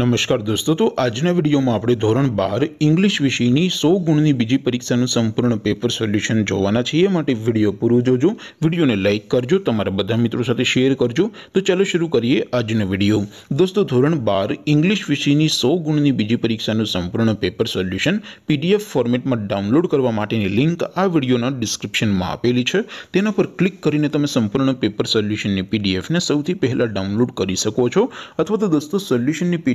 નો مشકાર દોસ્તો આજ ને વિડિયો માં આપણે ધોરણ 12 ઇંગ્લિશ વિષય ની 100 ગુણ ની બીજી પરીક્ષા નું સંપૂર્ણ પેપર સોલ્યુશન જોવાના છે એટલે વિડિયો પૂરો જોજો વિડિયોને લાઈક કરજો તમારા બધા મિત્રો સાથે શેર કરજો તો ચલો શરુ કરીએ આજ ને વિડિયો દોસ્તો ધોરણ 12 ઇંગ્લિશ વિષય ની 100 ગુણ ની બીજી પરીક્ષા નું સંપૂર્ણ પેપર સોલ્યુશન પીડીએફ ફોર્મેટ માં ડાઉનલોડ કરવા માટે ની લિંક આ વિડિયો ના ડિસ્ક્રિપ્શન માં આપેલી છે તેના પર ક્લિક કરીને તમે સંપૂર્ણ પેપર સોલ્યુશન ને પીડીએફ ને સૌથી પહેલા ડાઉનલોડ કરી શકો છો અથવા તો દોસ્તો સોલ્યુશન ની પી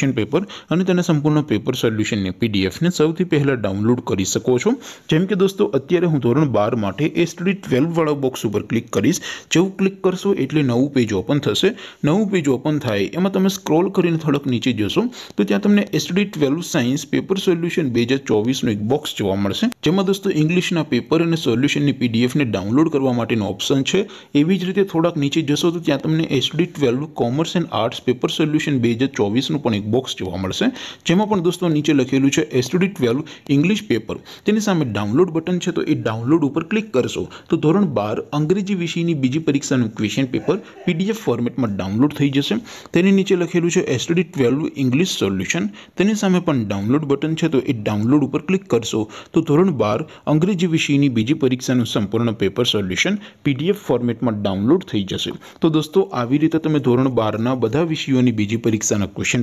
ઓન્લી પેપર અનિતને સંપૂર્ણનો પેપર સોલ્યુશન ને પીડીએફ ને સૌથી પહેલા ડાઉનલોડ કરી શકો છો જેમ કે દોસ્તો અત્યારે હું ધોરણ 12 માટે એ સ્ટડી 12 વાળો બોક્સ ઉપર ક્લિક કરીશ જે હું ક્લિક કરશું એટલે નવું પેજ ઓપન થશે નવું પેજ ઓપન થાય એમાં તમે સ્ક્રોલ કરીને થોડક નીચે જોશો તો ત્યાં તમને સ્ટડી 12 સાયન્સ પેપર સોલ્યુશન 2024 નો એક બોક્સ જોવા મળશે જેમ કે દોસ્તો ઇંગ્લિશ ના પેપર અને સોલ્યુશન ની પીડીએફ ને ડાઉનલોડ કરવા માટેનો ઓપ્શન છે એવી જ રીતે થોડક નીચે જશો તો ત્યાં તમને study 12 commerce and arts paper solution 2024 નું એક બોક્સ જોવા મળશે જેમાં પણ દોસ્તો નીચે લખેલું છે STD 12th ઇંગ્લિશ પેપર તેની સામે ડાઉનલોડ બટન છે તો એ ડાઉનલોડ ઉપર ક્લિક કરશો તો ધોરણ 12 અંગ્રેજી વિષયની બીજી પરીક્ષાનું ક્વેશ્ચન પેપર PDF ફોર્મેટમાં ડાઉનલોડ થઈ જશે તેની નીચે લખેલું છે STD 12th ઇંગ્લિશ સોલ્યુશન તેની સામે પણ ડાઉનલોડ બટન છે તો એ ડાઉનલોડ ઉપર ક્લિક કરશો તો ધોરણ 12 અંગ્રેજી વિષયની બીજી પરીક્ષાનું સંપૂર્ણ પેપર સોલ્યુશન PDF ફોર્મેટમાં ડાઉનલોડ થઈ જશે તો દોસ્તો આવી રીતે તમે ધોરણ 12 ના બધા વિષયોની બીજી પરીક્ષાના ક્વેશ્ચન